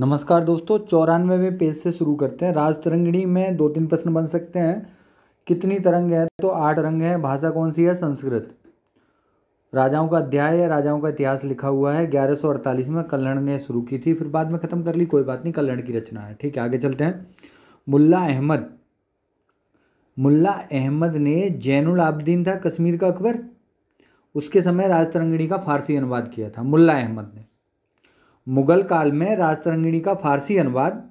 नमस्कार दोस्तों चौरानवे पेज से शुरू करते हैं राज तरंगणी में दो तीन प्रश्न बन सकते हैं कितनी तरंग है तो आठ रंग है भाषा कौन सी है संस्कृत राजाओं का अध्याय या राजाओं का इतिहास लिखा हुआ है 1148 में कल्याण ने शुरू की थी फिर बाद में ख़त्म कर ली कोई बात नहीं कल्याण की रचना है ठीक है आगे चलते हैं मुल्ला अहमद मुल्ला अहमद ने जैनुल आबदीन था कश्मीर का अकबर उसके समय राज तरंगणी का फारसी अनुवाद किया था मुल्ला अहमद ने मुग़ल काल में राजतरंगिणी का फ़ारसी अनुवाद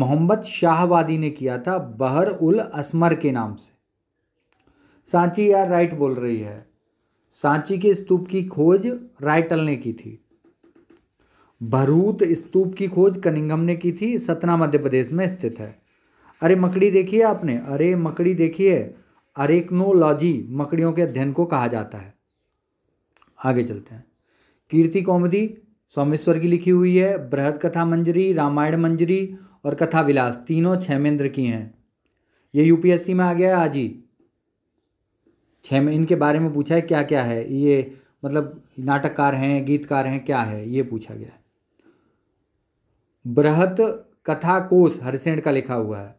मोहम्मद शाहवादी ने किया था बहर उल असमर के नाम से सांची यार राइट बोल रही है सांची के स्तूप की खोज राइटल ने की थी भरूत स्तूप की खोज कनिंगम ने की थी सतना मध्य प्रदेश में स्थित है अरे मकड़ी देखी है आपने अरे मकड़ी देखी है अरेक्नोलॉजी मकड़ियों के अध्ययन को कहा जाता है आगे चलते हैं कीर्ति कौमदी सोमेश्वर की लिखी हुई है बृहद कथा मंजरी रामायण मंजरी और कथा विलास तीनों छमेंद्र की हैं ये यूपीएससी में आ गया है आज ही में इनके बारे में पूछा है क्या क्या है ये मतलब नाटककार हैं गीतकार हैं क्या है ये पूछा गया है बृहत कथा कोश हरिसेण का लिखा हुआ है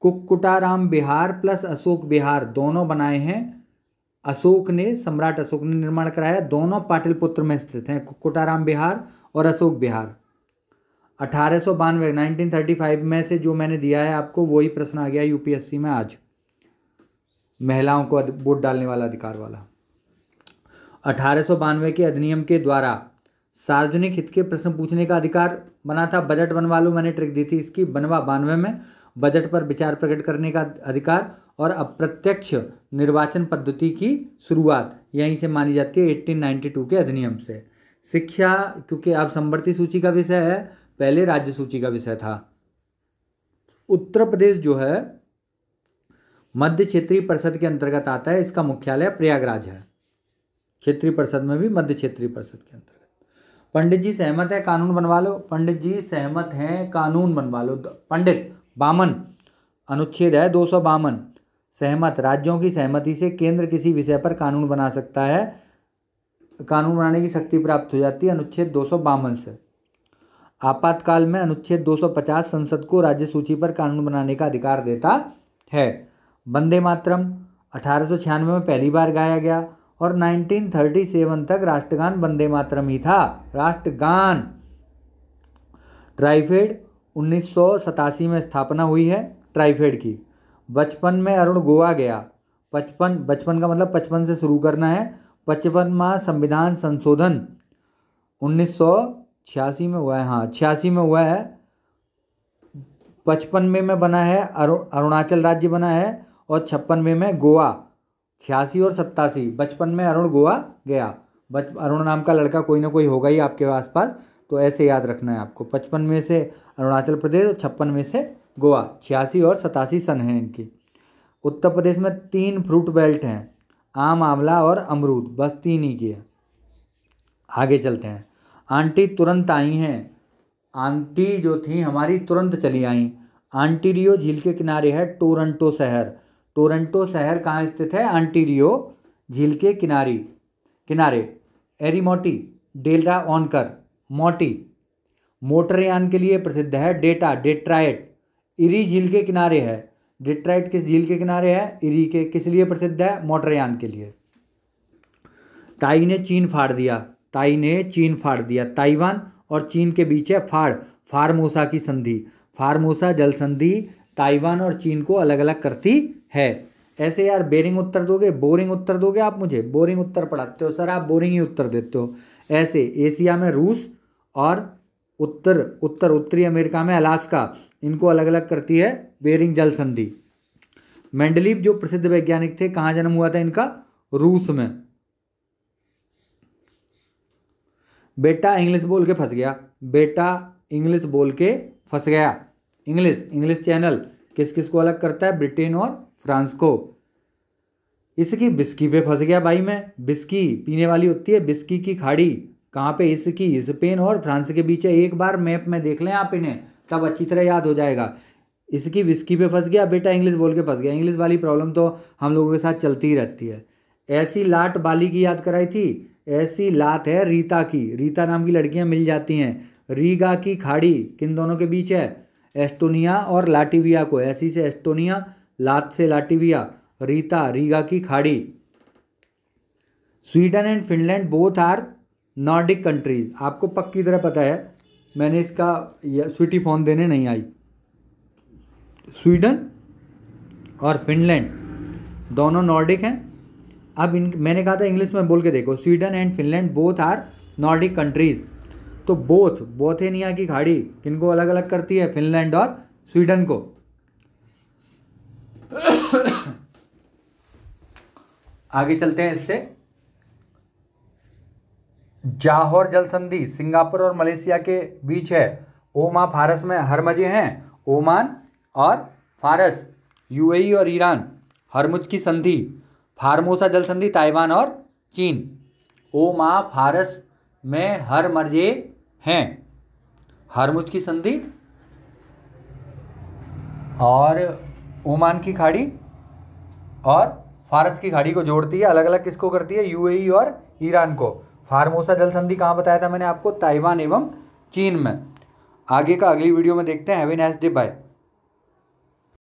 कुक्कुटाराम बिहार प्लस अशोक बिहार दोनों बनाए हैं अशोक ने सम्राट अशोक ने निर्माण कराया दोनों पुत्र में स्थित हैं कोटाराम बिहार और अशोक बिहार अठारह सौ बानवे नाइनटीन थर्टी फाइव में से जो मैंने दिया है आपको वही प्रश्न आ गया यूपीएससी में आज महिलाओं को वोट डालने वाला अधिकार वाला अठारह बानवे के अधिनियम के द्वारा सार्वजनिक हित के प्रश्न पूछने का अधिकार बना था बजट बनवा लो मैंने ट्रिक दी थी इसकी बनवा बानवे में बजट पर विचार प्रकट करने का अधिकार और अप्रत्यक्ष निर्वाचन पद्धति की शुरुआत यहीं से मानी जाती है टू के अधिनियम से शिक्षा क्योंकि अब संवर्ती सूची का विषय है पहले राज्य सूची का विषय था उत्तर प्रदेश जो है मध्य क्षेत्रीय परिषद के अंतर्गत आता है इसका मुख्यालय प्रयागराज है क्षेत्रीय परिषद में भी मध्य क्षेत्रीय परिषद के अंतर्गत पंडित जी सहमत है कानून बनवा लो पंडित जी सहमत हैं कानून बनवा लो तो पंडित बामन अनुच्छेद है दो सौ बावन सहमत राज्यों की सहमति से केंद्र किसी विषय पर कानून बना सकता है कानून बनाने की शक्ति प्राप्त हो जाती है अनुच्छेद दो सौ बावन से आपातकाल में अनुच्छेद दो सौ पचास संसद को राज्य सूची पर कानून बनाने का अधिकार देता है वंदे मातरम अठारह सौ छियानवे में पहली बार गाया गया और 1937 तक राष्ट्रगान वंदे मातरम ही था राष्ट्रगान ट्राइफेड उन्नीस में स्थापना हुई है ट्राइफेड की बचपन में अरुण गोवा गया पचपन बचपन का मतलब पचपन से शुरू करना है पचपनवा संविधान संशोधन उन्नीस में हुआ है हाँ छियासी में हुआ है पचपनवे में, में बना है अरुणाचल राज्य बना है और छप्पनवे में, में गोवा छियासी और सत्तासी बचपन में अरुण गोवा गया बच अरुण नाम का लड़का कोई ना कोई होगा ही आपके आसपास तो ऐसे याद रखना है आपको पचपन में से अरुणाचल प्रदेश और छप्पन में से गोवा छियासी और सतासी सन हैं इनकी उत्तर प्रदेश में तीन फ्रूट बेल्ट हैं आम आंवला और अमरूद बस तीन ही की है आगे चलते हैं आंटी तुरंत आई हैं आंटी जो थी हमारी तुरंत चली आई आंटीरियो झील के किनारे है टोरंटो शहर टोरंटो शहर कहाँ स्थित है अंटीरियो झील के किनारी किनारे एरीमोटी डेल्टा ऑनकर मोटी मोटरयान के लिए प्रसिद्ध है डेटा डेट्राइट इरी झील के किनारे है डेट्राइट किस झील के किनारे है इरी के किस लिए प्रसिद्ध है मोटरयान के लिए ताई ने चीन फाड़ दिया ताई ने चीन फाड़ दिया ताइवान और चीन के बीच है फाड़ फार्मोसा की संधि फार्मोसा जल संधि ताइवान और चीन को अलग अलग करती है ऐसे यार बेरिंग उत्तर दोगे बोरिंग उत्तर दोगे आप मुझे बोरिंग उत्तर पढ़ाते हो सर आप बोरिंग ही उत्तर देते हो ऐसे एशिया में रूस और उत्तर उत्तर उत्तरी अमेरिका में अलास्का इनको अलग अलग करती है बेरिंग जल संधि मेंडलीव जो प्रसिद्ध वैज्ञानिक थे कहाँ जन्म हुआ था इनका रूस में बेटा इंग्लिश बोल के फंस गया बेटा इंग्लिश बोल के फंस गया इंग्लिश इंग्लिश चैनल किस किस को अलग करता है ब्रिटेन और फ्रांस को इसकी बिस्की पे फंस गया भाई मैं बिस्की पीने वाली होती है बिस्की की खाड़ी कहाँ पे इसकी स्पेन और फ्रांस के बीच है एक बार मैप में देख लें आप इन्हें तब अच्छी तरह याद हो जाएगा इसकी विस्की पे फंस गया बेटा इंग्लिश बोल के फंस गया इंग्लिश वाली प्रॉब्लम तो हम लोगों के साथ चलती ही रहती है ऐसी लाट बाली की याद कराई थी ऐसी लात है रीता की रीता नाम की लड़कियाँ मिल जाती हैं रीगा की खाड़ी किन दोनों के बीच है एस्टोनिया और लाटिविया को ऐसी से एस्टोनिया लात से लाटिविया रीता रीगा की खाड़ी Sweden and Finland both are Nordic countries आपको पक्की तरह पता है मैंने इसका स्वीटी फोन देने नहीं आई स्वीडन और फिनलैंड दोनों नॉर्डिक हैं अब इन मैंने कहा था इंग्लिश में बोल के देखो Sweden and Finland both are Nordic countries तो बोथ बोथेनिया की खाड़ी किनको अलग अलग करती है फिनलैंड और स्वीडन को आगे चलते हैं इससे जाहौर जल संधि सिंगापुर और मलेशिया के बीच है ओमा फारस में हरमजे हैं ओमान और फारस यूएई और ईरान हरमुज की संधि फार्मोसा जल संधि ताइवान और चीन ओमा फारस में हर मज़े हैं हरमुज की संधि और ओमान की खाड़ी और फारस की खाड़ी को जोड़ती है अलग अलग किसको करती है यूएई और ईरान को फार्मोसा जल संधि कहाँ बताया था मैंने आपको ताइवान एवं चीन में आगे का अगली वीडियो में देखते हैं हैवी नेस्ट डे बाय